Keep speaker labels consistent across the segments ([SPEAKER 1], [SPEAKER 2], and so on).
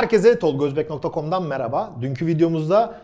[SPEAKER 1] Herkese tolgozbek.com'dan merhaba. Dünkü videomuzda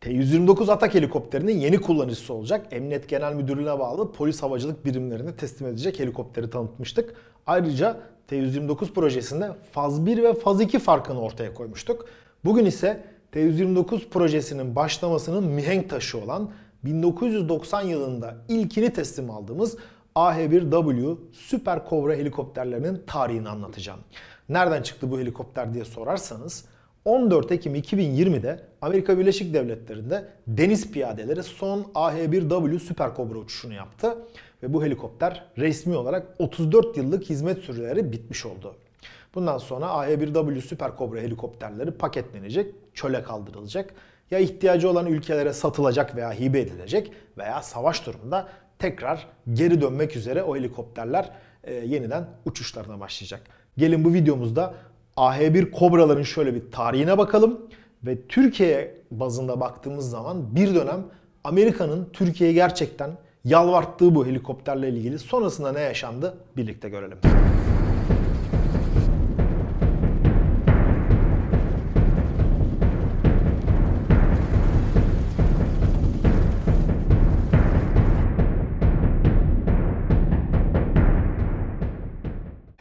[SPEAKER 1] T-129 Atak helikopterinin yeni kullanıcısı olacak Emniyet Genel Müdürlüğü'ne bağlı polis havacılık birimlerine teslim edecek helikopteri tanıtmıştık. Ayrıca T-129 projesinde faz 1 ve faz 2 farkını ortaya koymuştuk. Bugün ise T-129 projesinin başlamasının mihenk taşı olan 1990 yılında ilkini teslim aldığımız AH-1W Süper Cobra helikopterlerinin tarihini anlatacağım. Nereden çıktı bu helikopter diye sorarsanız 14 Ekim 2020'de Amerika Birleşik Devletleri'nde deniz piyadeleri son AH-1W Süper Cobra uçuşunu yaptı ve bu helikopter resmi olarak 34 yıllık hizmet süreleri bitmiş oldu. Bundan sonra AH-1W Süper Cobra helikopterleri paketlenecek, çöle kaldırılacak, ya ihtiyacı olan ülkelere satılacak veya hibe edilecek veya savaş durumunda tekrar geri dönmek üzere o helikopterler e, yeniden uçuşlarına başlayacak. Gelin bu videomuzda AH-1 Kobraların şöyle bir tarihine bakalım ve Türkiye bazında baktığımız zaman bir dönem Amerika'nın Türkiye'ye gerçekten yalvarttığı bu helikopterle ilgili sonrasında ne yaşandı birlikte görelim.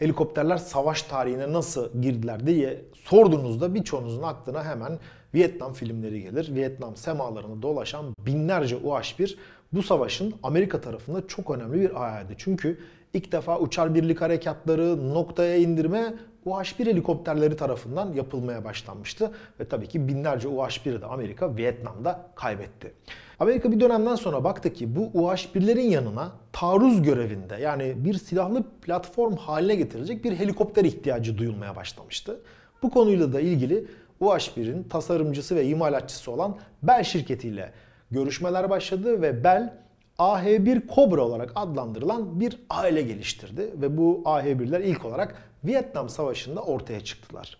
[SPEAKER 1] helikopterler savaş tarihine nasıl girdiler diye sorduğunuzda birçoğunuzun aklına hemen Vietnam filmleri gelir. Vietnam semalarını dolaşan binlerce UH-1 bu savaşın Amerika tarafında çok önemli bir ayağıydı. Çünkü ilk defa uçar birlik harekatları, noktaya indirme UH-1 helikopterleri tarafından yapılmaya başlanmıştı ve tabii ki binlerce UH-1'i de Amerika Vietnam'da kaybetti. Amerika bir dönemden sonra baktı ki bu UH-1'lerin yanına taarruz görevinde yani bir silahlı platform haline getirecek bir helikopter ihtiyacı duyulmaya başlamıştı. Bu konuyla da ilgili UH-1'in tasarımcısı ve imalatçısı olan Bell şirketiyle görüşmeler başladı ve Bell AH1 Cobra olarak adlandırılan bir aile geliştirdi ve bu AH1'ler ilk olarak Vietnam Savaşı'nda ortaya çıktılar.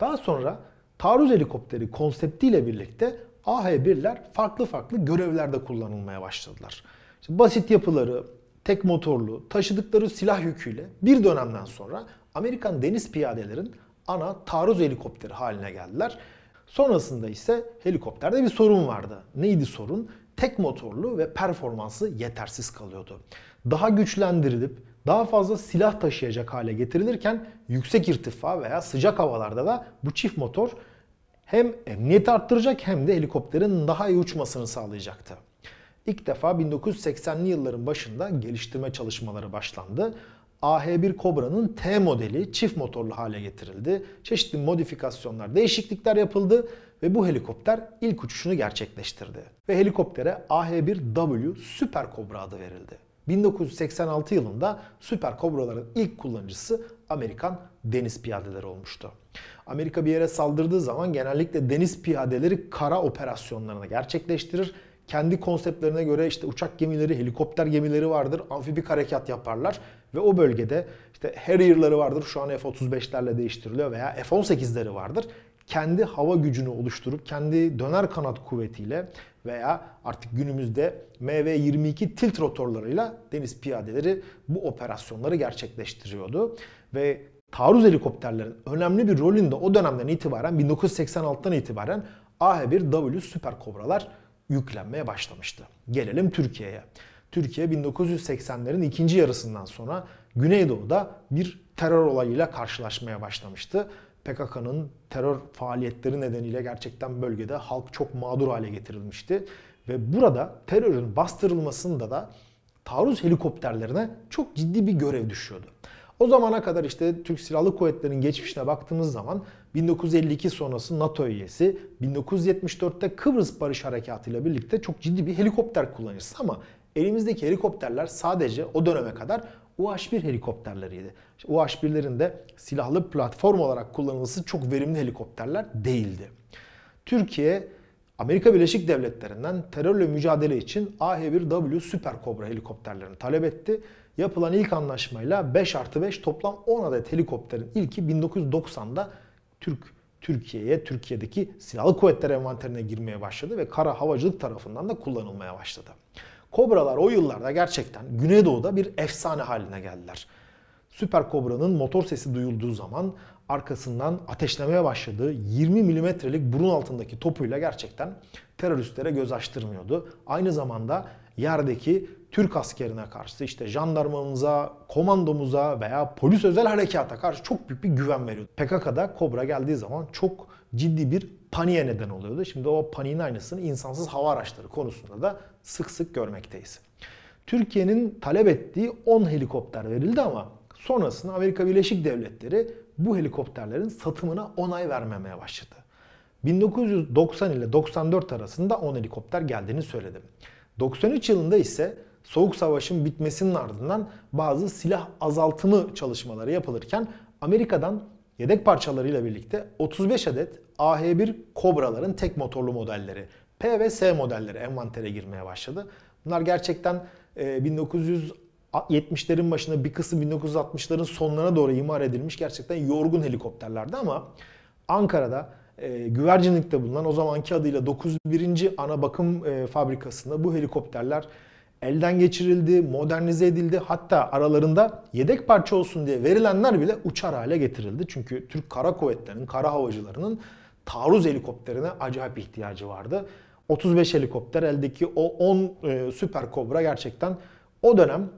[SPEAKER 1] Daha sonra taarruz helikopteri konseptiyle birlikte AH-1'ler farklı farklı görevlerde kullanılmaya başladılar. İşte basit yapıları, tek motorlu, taşıdıkları silah yüküyle bir dönemden sonra Amerikan deniz piyadelerin ana taarruz helikopteri haline geldiler. Sonrasında ise helikopterde bir sorun vardı. Neydi sorun? tek motorlu ve performansı yetersiz kalıyordu. Daha güçlendirilip daha fazla silah taşıyacak hale getirilirken yüksek irtifa veya sıcak havalarda da bu çift motor hem emniyet arttıracak hem de helikopterin daha iyi uçmasını sağlayacaktı. İlk defa 1980'li yılların başında geliştirme çalışmaları başlandı AH1 Cobra'nın T modeli çift motorlu hale getirildi. Çeşitli modifikasyonlar, değişiklikler yapıldı ve bu helikopter ilk uçuşunu gerçekleştirdi. Ve helikoptere AH1W Super Cobra adı verildi. 1986 yılında Super Cobraların ilk kullanıcısı Amerikan deniz piyadeleri olmuştu. Amerika bir yere saldırdığı zaman genellikle deniz piyadeleri kara operasyonlarını gerçekleştirir kendi konseptlerine göre işte uçak gemileri, helikopter gemileri vardır. Amfibik harekat yaparlar ve o bölgede işte Harrier'ları vardır. Şu an F-35'lerle değiştiriliyor veya F-18'leri vardır. Kendi hava gücünü oluşturup kendi döner kanat kuvvetiyle veya artık günümüzde MV-22 tilt rotorlarıyla deniz piyadeleri bu operasyonları gerçekleştiriyordu. Ve taarruz helikopterlerin önemli bir rolünde o dönemden itibaren 1986'tan itibaren AH-1W Süper Kobralar yüklenmeye başlamıştı. Gelelim Türkiye'ye. Türkiye 1980'lerin ikinci yarısından sonra Güneydoğu'da bir terör olayıyla karşılaşmaya başlamıştı. PKK'nın terör faaliyetleri nedeniyle gerçekten bölgede halk çok mağdur hale getirilmişti. Ve burada terörün bastırılmasında da taarruz helikopterlerine çok ciddi bir görev düşüyordu. O zamana kadar işte Türk Silahlı Kuvvetleri'nin geçmişine baktığımız zaman 1952 sonrası NATO üyesi, 1974'te Kıbrıs Barış Harekatı ile birlikte çok ciddi bir helikopter kullanıcısı ama elimizdeki helikopterler sadece o döneme kadar UH-1 helikopterleriydi. İşte UH-1'lerin de silahlı platform olarak kullanılması çok verimli helikopterler değildi. Türkiye Amerika Birleşik Devletleri'nden terörle mücadele için AH-1W Super Cobra helikopterlerini talep etti. Yapılan ilk anlaşmayla 5 artı 5 toplam 10 adet helikopterin ilki 1990'da Türk Türkiye'ye, Türkiye'deki silahlı kuvvetler envanterine girmeye başladı ve kara havacılık tarafından da kullanılmaya başladı. Kobralar o yıllarda gerçekten Güneydoğu'da bir efsane haline geldiler. Süper Kobra'nın motor sesi duyulduğu zaman arkasından ateşlemeye başladığı 20 milimetrelik burun altındaki topuyla gerçekten teröristlere göz açtırmıyordu. Aynı zamanda yerdeki Türk askerine karşı işte jandarmamıza, komandomuza veya polis özel harekata karşı çok büyük bir güven veriyordu. PKK'da Kobra geldiği zaman çok ciddi bir paniğe neden oluyordu. Şimdi o paniğin aynısını insansız hava araçları konusunda da sık sık görmekteyiz. Türkiye'nin talep ettiği 10 helikopter verildi ama Sonrasında Amerika Birleşik Devletleri bu helikopterlerin satımına onay vermemeye başladı. 1990 ile 94 arasında 10 helikopter geldiğini söyledim. 93 yılında ise Soğuk Savaş'ın bitmesinin ardından bazı silah azaltımı çalışmaları yapılırken Amerika'dan yedek parçalarıyla birlikte 35 adet AH-1 Kobraların tek motorlu modelleri P ve S modelleri envantere girmeye başladı. Bunlar gerçekten 1960 70'lerin başına bir kısım 1960'ların sonlarına doğru imar edilmiş gerçekten yorgun helikopterlerdi ama Ankara'da e, güvercinlikte bulunan o zamanki adıyla 901. ana bakım e, fabrikasında bu helikopterler elden geçirildi, modernize edildi. Hatta aralarında yedek parça olsun diye verilenler bile uçar hale getirildi. Çünkü Türk Kara Kuvvetleri'nin, kara havacılarının taarruz helikopterine acayip ihtiyacı vardı. 35 helikopter eldeki o 10 e, Süper Kobra gerçekten o dönem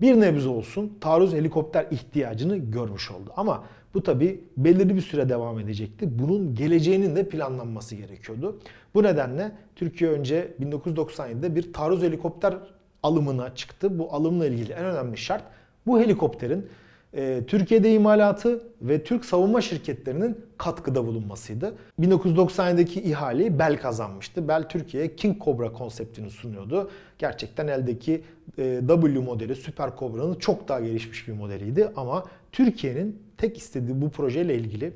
[SPEAKER 1] bir nebze olsun taarruz helikopter ihtiyacını görmüş oldu. Ama bu tabi belirli bir süre devam edecekti. Bunun geleceğinin de planlanması gerekiyordu. Bu nedenle Türkiye önce 1997'de bir taarruz helikopter alımına çıktı. Bu alımla ilgili en önemli şart bu helikopterin e, Türkiye'de imalatı ve Türk savunma şirketlerinin katkıda bulunmasıydı. 1997'deki ihaleyi Bel kazanmıştı. Bel Türkiye'ye King Cobra konseptini sunuyordu. Gerçekten eldeki e, W modeli Süper Cobra'nın çok daha gelişmiş bir modeliydi ama Türkiye'nin tek istediği bu projeyle ilgili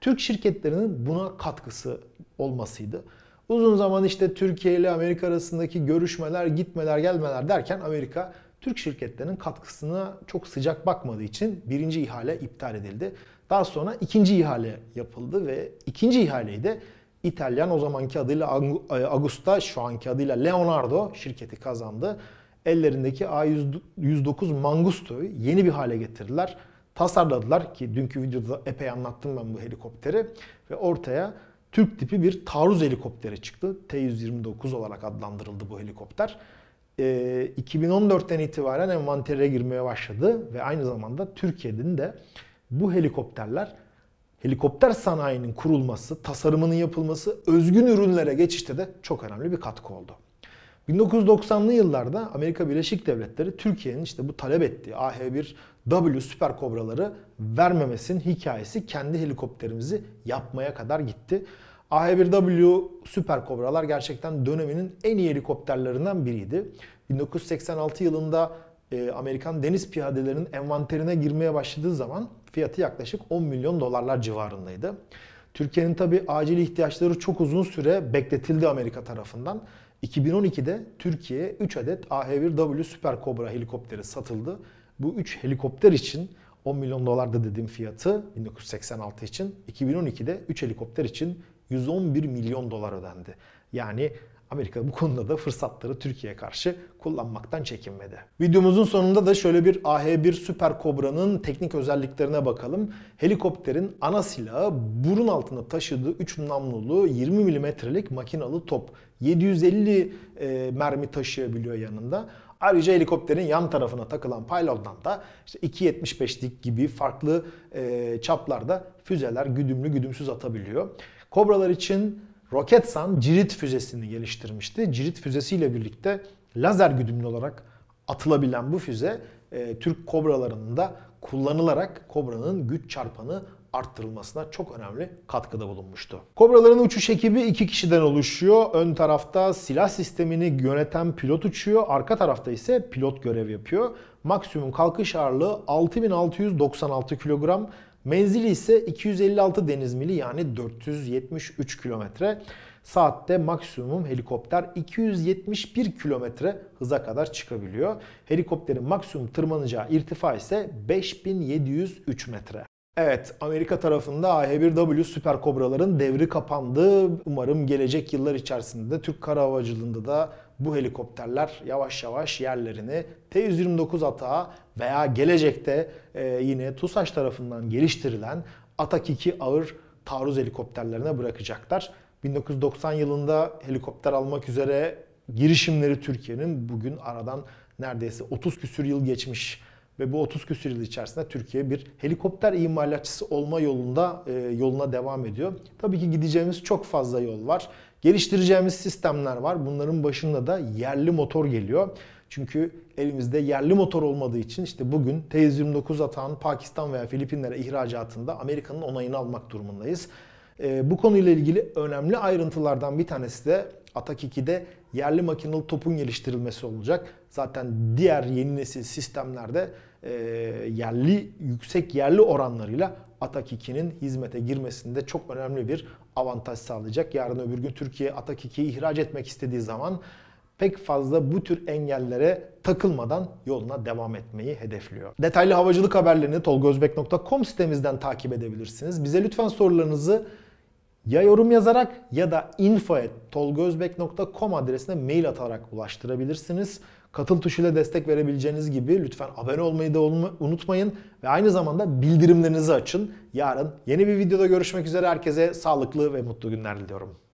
[SPEAKER 1] Türk şirketlerinin buna katkısı olmasıydı. Uzun zaman işte Türkiye ile Amerika arasındaki görüşmeler, gitmeler, gelmeler derken Amerika Türk şirketlerinin katkısına çok sıcak bakmadığı için birinci ihale iptal edildi. Daha sonra ikinci ihale yapıldı ve ikinci ihaleyi de İtalyan o zamanki adıyla e, Agusta, şu anki adıyla Leonardo şirketi kazandı. Ellerindeki A109 Mangusto'yu yeni bir hale getirdiler. Tasarladılar ki dünkü videoda epey anlattım ben bu helikopteri ve ortaya Türk tipi bir taarruz helikopteri çıktı. T-129 olarak adlandırıldı bu helikopter. 2014'ten ee, itibaren envantere girmeye başladı ve aynı zamanda Türkiye'nin de bu helikopterler helikopter sanayinin kurulması, tasarımının yapılması, özgün ürünlere geçişte de çok önemli bir katkı oldu. 1990'lı yıllarda Amerika Birleşik Devletleri Türkiye'nin işte bu talep ettiği AH-1W Süper Kobraları vermemesinin hikayesi kendi helikopterimizi yapmaya kadar gitti. AH-1W Süper Kobralar gerçekten döneminin en iyi helikopterlerinden biriydi. 1986 yılında e, Amerikan deniz piyadelerinin envanterine girmeye başladığı zaman fiyatı yaklaşık 10 milyon dolarlar civarındaydı. Türkiye'nin tabi acil ihtiyaçları çok uzun süre bekletildi Amerika tarafından. 2012'de Türkiye'ye 3 adet AH-1W Süper Cobra helikopteri satıldı. Bu 3 helikopter için 10 milyon dolar da dediğim fiyatı 1986 için 2012'de 3 helikopter için 111 milyon dolar ödendi. Yani Amerika bu konuda da fırsatları Türkiye'ye karşı kullanmaktan çekinmedi. Videomuzun sonunda da şöyle bir AH-1 Super Cobra'nın teknik özelliklerine bakalım. Helikopterin ana silahı burun altında taşıdığı 3 namlulu 20 milimetrelik makinalı top. 750 e, mermi taşıyabiliyor yanında. Ayrıca helikopterin yan tarafına takılan paylondan da işte 2.75'lik gibi farklı e, çaplarda füzeler güdümlü güdümsüz atabiliyor. Kobralar için Roketsan cirit füzesini geliştirmişti. Cirit füzesiyle birlikte lazer güdümlü olarak atılabilen bu füze e, Türk kobralarında kullanılarak kobranın güç çarpanı arttırılmasına çok önemli katkıda bulunmuştu. Kobraların uçuş ekibi iki kişiden oluşuyor. Ön tarafta silah sistemini yöneten pilot uçuyor. Arka tarafta ise pilot görev yapıyor. Maksimum kalkış ağırlığı 6696 kilogram. Menzili ise 256 deniz mili yani 473 kilometre. Saatte maksimum helikopter 271 kilometre hıza kadar çıkabiliyor. Helikopterin maksimum tırmanacağı irtifa ise 5703 metre. Evet, Amerika tarafında AH-1W Süper Kobraların devri kapandı. Umarım gelecek yıllar içerisinde Türk Kara Havacılığında da bu helikopterler yavaş yavaş yerlerini T-129 atağa veya gelecekte e, yine TUSAŞ tarafından geliştirilen Atak 2 ağır taarruz helikopterlerine bırakacaklar. 1990 yılında helikopter almak üzere girişimleri Türkiye'nin bugün aradan neredeyse 30 küsür yıl geçmiş ve bu 30 küsur yıl içerisinde Türkiye bir helikopter imalatçısı olma yolunda e, yoluna devam ediyor. Tabii ki gideceğimiz çok fazla yol var. Geliştireceğimiz sistemler var. Bunların başında da yerli motor geliyor. Çünkü elimizde yerli motor olmadığı için işte bugün t 29 atağın Pakistan veya Filipinlere ihracatında Amerika'nın onayını almak durumundayız. E, bu konuyla ilgili önemli ayrıntılardan bir tanesi de Atak 2'de yerli makinalı topun geliştirilmesi olacak. Zaten diğer yeni nesil sistemlerde e, yerli yüksek yerli oranlarıyla Atak 2'nin hizmete girmesinde çok önemli bir avantaj sağlayacak. Yarın öbür gün Türkiye Atak 2'yi ihraç etmek istediği zaman pek fazla bu tür engellere takılmadan yoluna devam etmeyi hedefliyor. Detaylı havacılık haberlerini tolgozbek.com sitemizden takip edebilirsiniz. Bize lütfen sorularınızı ya yorum yazarak ya da info.tolgozbek.com adresine mail atarak ulaştırabilirsiniz. Katıl tuşuyla destek verebileceğiniz gibi lütfen abone olmayı da unutmayın ve aynı zamanda bildirimlerinizi açın. Yarın yeni bir videoda görüşmek üzere herkese sağlıklı ve mutlu günler diliyorum.